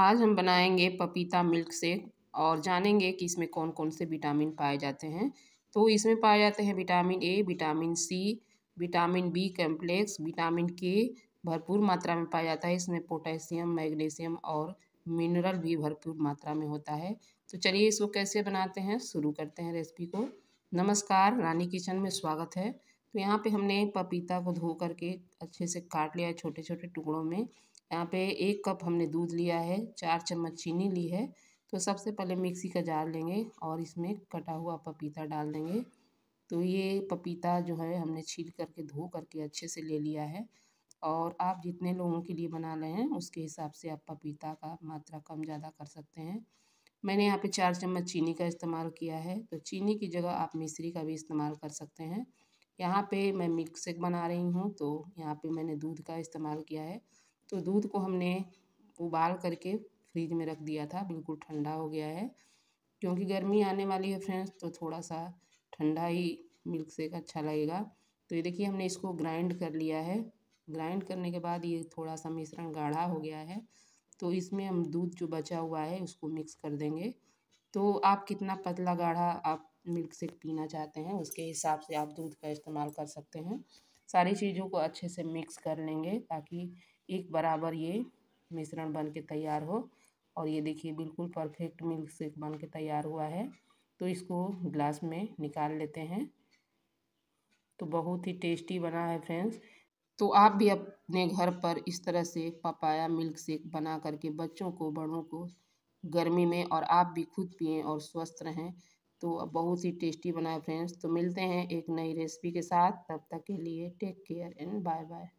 आज हम बनाएंगे पपीता मिल्क शेक और जानेंगे कि इसमें कौन कौन से विटामिन पाए जाते हैं तो इसमें पाए जाते हैं vitamin A vitamin C vitamin B complex vitamin K भरपूर मात्रा में पाया जाता है इसमें पोटेशियम मैग्नीशियम और मिनरल भी भरपूर मात्रा में होता है तो चलिए इसको कैसे बनाते हैं शुरू करते हैं रेसिपी को नमस्कार रानी किचन में स्वागत है तो यहाँ पे हमने पपीता को धो करके अच्छे से काट लिया है छोटे छोटे टुकड़ों में यहाँ पे एक कप हमने दूध लिया है चार चम्मच चीनी ली है तो सबसे पहले मिक्सी का जार लेंगे और इसमें कटा हुआ पपीता डाल देंगे तो ये पपीता जो है हमने छील करके धो करके अच्छे से ले लिया है और आप जितने लोगों के लिए बना रहे हैं उसके हिसाब से आप पपीता का मात्रा कम ज़्यादा कर सकते हैं मैंने यहाँ पे चार चम्मच चीनी का इस्तेमाल किया है तो चीनी की जगह आप मिश्री का भी इस्तेमाल कर सकते हैं यहाँ पे मैं मिक्सिक बना रही हूँ तो यहाँ पे मैंने दूध का इस्तेमाल किया है तो दूध को हमने उबाल करके फ्रिज में रख दिया था बिल्कुल ठंडा हो गया है क्योंकि गर्मी आने वाली है फ्रेंड्स तो थोड़ा सा ठंडा ही मिल्क शेक अच्छा लगेगा तो ये देखिए हमने इसको ग्राइंड कर लिया है ग्राइंड करने के बाद ये थोड़ा सा मिश्रण गाढ़ा हो गया है तो इसमें हम दूध जो बचा हुआ है उसको मिक्स कर देंगे तो आप कितना पतला गाढ़ा आप मिल्क शेक पीना चाहते हैं उसके हिसाब से आप दूध का इस्तेमाल कर सकते हैं सारी चीज़ों को अच्छे से मिक्स कर लेंगे ताकि एक बराबर ये मिश्रण बन के तैयार हो और ये देखिए बिल्कुल परफेक्ट मिल्क शेक बन के तैयार हुआ है तो इसको ग्लास में निकाल लेते हैं तो बहुत ही टेस्टी बना है फ्रेंड्स तो आप भी अपने घर पर इस तरह से पपाया मिल्क शेक बना करके बच्चों को बड़ों को गर्मी में और आप भी खुद पिए और स्वस्थ रहें तो बहुत ही टेस्टी बना है फ्रेंड्स तो मिलते हैं एक नई रेसिपी के साथ तब तक के लिए take care and bye bye